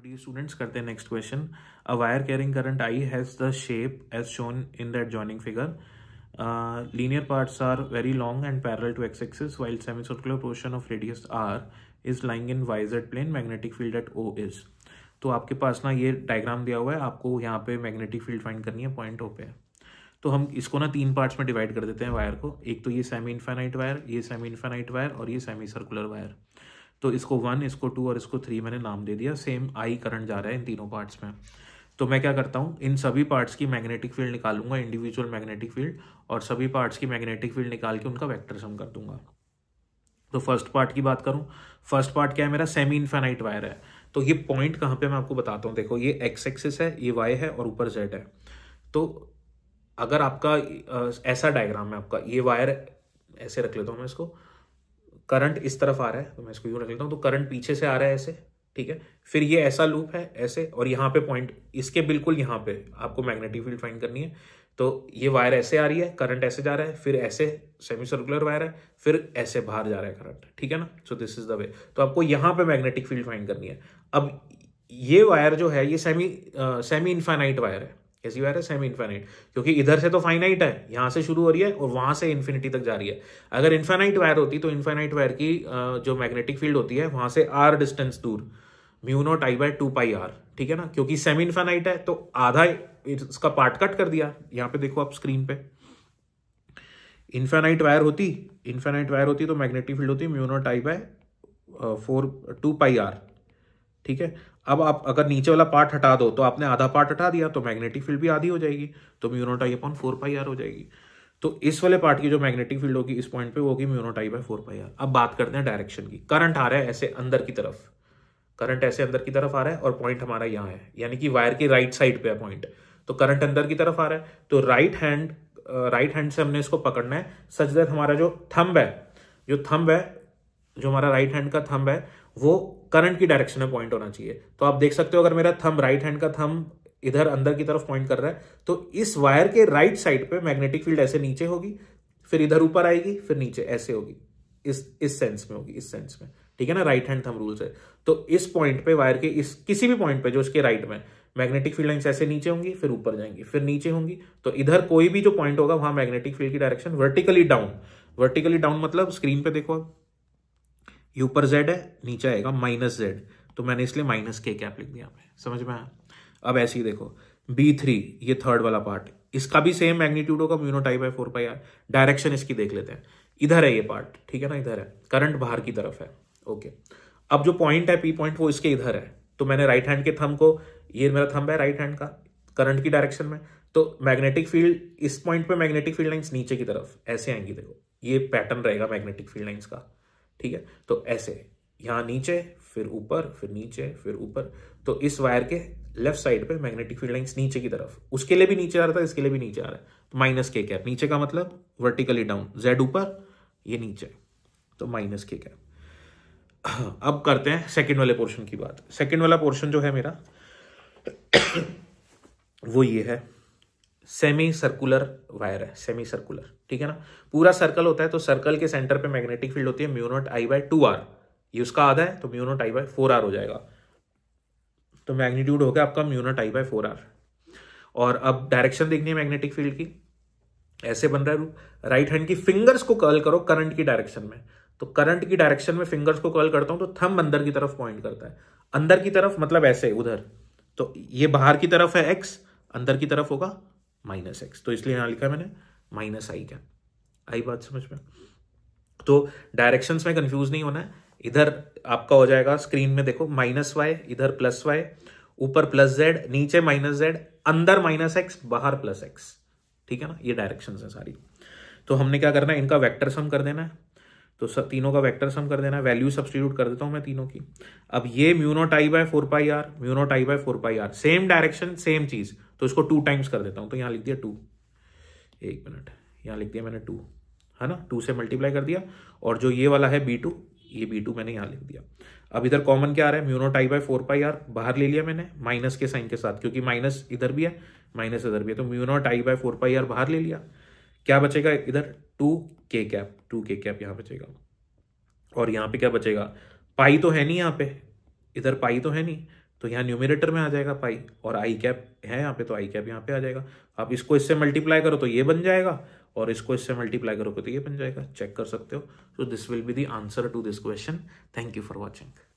Introduce students करते हैं next question. A wire carrying current I has the shape as shown in the adjoining figure. Uh, linear parts are very long and parallel to x-axis while semicircular portion of radius r is lying in yz plane magnetic field at O is. तो आपके पास ना ये diagram दिया हुआ है आपको यहाँ पे मैग्नेटिक फील्ड फाइंड करनी है पॉइंट ओ पे तो हम इसको ना तीन पार्ट्स में डिवाइड कर देते हैं वायर को एक तो ये सेमी इन्फेनाइट वायर ये सेमी इन्फेनाइट वायर और ये सेमी सर्कुलर वायर तो इसको वन इसको टू और इसको थ्री मैंने नाम दे दिया सेम आई करंट जा रहा है इन तीनों पार्ट्स में तो मैं क्या करता हूँ इन सभी पार्ट्स की मैग्नेटिक फील्ड निकालूंगा इंडिविजुअल मैग्नेटिक फील्ड और सभी पार्ट्स की मैग्नेटिक फील्ड निकाल के उनका वैक्टर सम कर दूंगा तो फर्स्ट पार्ट की बात करूँ फर्स्ट पार्ट क्या है मेरा सेमी इन्फेनाइट वायर है तो ये पॉइंट कहाँ पर मैं आपको बताता हूँ देखो ये एक्स एक्सिस है ये वाई है और ऊपर जेड है तो अगर आपका ऐसा डायग्राम है आपका ये वायर ऐसे रख लेता हूँ मैं इसको करंट इस तरफ आ रहा है तो मैं इसको यूँ रख लेता हूँ तो करंट पीछे से आ रहा है ऐसे ठीक है फिर ये ऐसा लूप है ऐसे और यहाँ पे पॉइंट इसके बिल्कुल यहाँ पे आपको मैग्नेटिक फील्ड फाइंड करनी है तो ये वायर ऐसे आ रही है करंट ऐसे जा रहा है फिर ऐसे सेमी सर्कुलर वायर है फिर ऐसे बाहर जा रहा है करंट ठीक है ना so this is the way तो आपको यहाँ पे मैग्नेटिक फील्ड फाइंड करनी है अब ये वायर जो है ये सेमी सेमी इन्फाइनाइट वायर है कैसी बात है सेमी इन्फाइनाइट क्योंकि इधर से तो फाइनाइट है यहाँ से शुरू हो रही है और वहाँ से इन्फिनिटी तक जा रही है अगर इन्फाइनाइट वायर होती तो इन्फाइनाइट वायर की जो मैग्नेटिक फील्ड होती है वहाँ से आर डिस्टेंस दूर mu naught I by two pi R ठीक है ना क्योंकि सेमी इन्फाइनाइट है तो आधा इसका पार्ट कट कर दिया यहाँ पे देखो आप स्क्रीन पे इन्फाइनाइट वायर होती इन्फाइनाइट वायर होती तो मैग्नेटिक फील्ड होती mu naught I by four two pi R ठीक है अब आप अगर नीचे वाला पार्ट हटा दो तो आपने आधा पार्ट हटा दिया तो मैग्नेटिक फील्ड भी आधी हो जाएगी तो mu naught I upon four pi R हो जाएगी तो इस वाले पार्ट की जो मैग्नेटिक फील्ड होगी इस पॉइंट पे वो होगी mu naught I by four pi R अब बात करते हैं डायरेक्शन की करंट आ रहा है ऐसे अंदर की तरफ करंट ऐसे अंदर की तरफ आ रहा है और पॉइंट हमारा यहाँ है यानी कि वायर की राइट साइड पे है पॉइंट तो करंट अंदर की तरफ आ रहा है तो राइट हैंड राइट हैंड से हमने इसको पकड़ना है सच दैट हमारा जो थम्ब है जो थम्ब है जो हमारा राइट हैंड का थम्ब है वो करंट की डायरेक्शन में पॉइंट होना चाहिए तो आप देख सकते हो अगर मेरा थंब राइट हैंड का थंब इधर अंदर की तरफ पॉइंट कर रहा है तो इस वायर के राइट साइड पे मैग्नेटिक फील्ड ऐसे नीचे होगी फिर इधर ऊपर आएगी फिर नीचे ऐसे होगी इस इस सेंस में होगी इस सेंस में ठीक है ना राइट हैंड थम रूल से तो इस पॉइंट पे वायर के इस किसी भी पॉइंट पे जो इसके राइट में मैग्नेटिक फील्ड लाइन्स ऐसे नीचे होंगी फिर ऊपर जाएंगी फिर नीचे होंगी तो इधर कोई भी जो पॉइंट होगा वहां मैग्नेटिक फील्ड की direction vertically down vertically down मतलब स्क्रीन पे देखो आप ये ऊपर जेड है नीचे आएगा माइनस जेड तो मैंने इसलिए माइनस के कैप लिख दिया समझ में आया अब ऐसे ही देखो बी थ्री ये थर्ड वाला पार्ट इसका भी सेम मैग्नीट्यूड होगा म्यूनो टाइप है फोर पाई आर डायरेक्शन इसकी देख लेते हैं इधर है ये पार्ट ठीक है ना इधर है करंट बाहर की तरफ है ओके अब जो पॉइंट है पी पॉइंट वो इसके इधर है तो मैंने राइट हैंड के थम को ये मेरा थम्ब है राइट हैंड का करंट की डायरेक्शन में तो मैग्नेटिक फील्ड इस पॉइंट पे मैग्नेटिक फील्ड लाइंस नीचे की तरफ ऐसे आएंगी देखो ये पैटर्न रहेगा मैग्नेटिक फील्ड लाइंस का ठीक है तो ऐसे यहां नीचे फिर ऊपर फिर नीचे फिर ऊपर तो इस वायर के लेफ्ट साइड पे मैग्नेटिक फील्ड लाइंस नीचे की तरफ उसके लिए भी नीचे आ रहा था इसके लिए भी नीचे आ रहा है तो माइनस के कैप नीचे का मतलब वर्टिकली डाउन जेड ऊपर ये नीचे तो माइनस के कैप अब करते हैं सेकेंड वाले पोर्शन की बात सेकेंड वाला पोर्शन जो है मेरा वो ये है सेमी सर्कुलर वायर है सेमी सर्कुलर ठीक है ना पूरा सर्कल होता है तो सर्कल के सेंटर पे मैग्नेटिक फील्ड होती है mu naught I by two R ये उसका आधा है तो mu naught I by four R हो जाएगा तो मैग्नीट्यूड गया आपका mu naught I by four R और अब डायरेक्शन देखनी है मैग्नेटिक फील्ड की ऐसे बन रहा है रूप राइट हैंड की फिंगर्स को कर्ल करो करंट की डायरेक्शन में तो करंट की डायरेक्शन में फिंगर्स को कर्ल करता हूं तो थम अंदर की तरफ पॉइंट करता है अंदर की तरफ मतलब ऐसे उधर तो ये बाहर की तरफ है एक्स अंदर की तरफ होगा माइनस एक्स तो इसलिए यहाँ लिखा है मैंने माइनस आई कैप आई बात समझ में तो डायरेक्शन में कंफ्यूज नहीं होना है इधर आपका हो जाएगा स्क्रीन में देखो माइनस वाई इधर प्लस वाई ऊपर प्लस जेड नीचे माइनस जेड अंदर माइनस एक्स बाहर प्लस एक्स ठीक है ना ये डायरेक्शन है सारी तो हमने क्या करना है इनका वैक्टर सम कर देना है तो सब तीनों का वेक्टर सम कर देना है वैल्यू सब्सटीट्यूट कर देता हूं मैं तीनों की अब ये mu naught I by four pi R mu naught I by four pi R same direction same चीज़ तो इसको टू टाइम्स कर देता हूँ तो यहाँ लिख दिया टू एक मिनट यहाँ लिख दिया मैंने टू है ना टू से मल्टीप्लाई कर दिया और जो ये वाला है बी टू ये बी टू मैंने यहाँ लिख दिया अब इधर कॉमन क्या आ रहा है mu naught I by four pi R बाहर ले लिया मैंने माइनस के साइन के साथ क्योंकि माइनस इधर भी है माइनस इधर भी है तो mu naught I by four pi R बाहर ले लिया क्या बचेगा इधर टू के कैप टू के कैप यहाँ बचेगा और यहाँ पे क्या बचेगा पाई तो है नहीं यहाँ पे इधर पाई तो है नहीं तो यहाँ न्यूमिनेटर में आ जाएगा पाई और आई कैप है यहाँ पे तो आई कैप यहाँ पे आ जाएगा आप इसको इससे मल्टीप्लाई करो तो ये बन जाएगा और इसको इससे मल्टीप्लाई करोगे तो ये बन जाएगा चेक कर सकते हो so this will be the answer to this question thank you for watching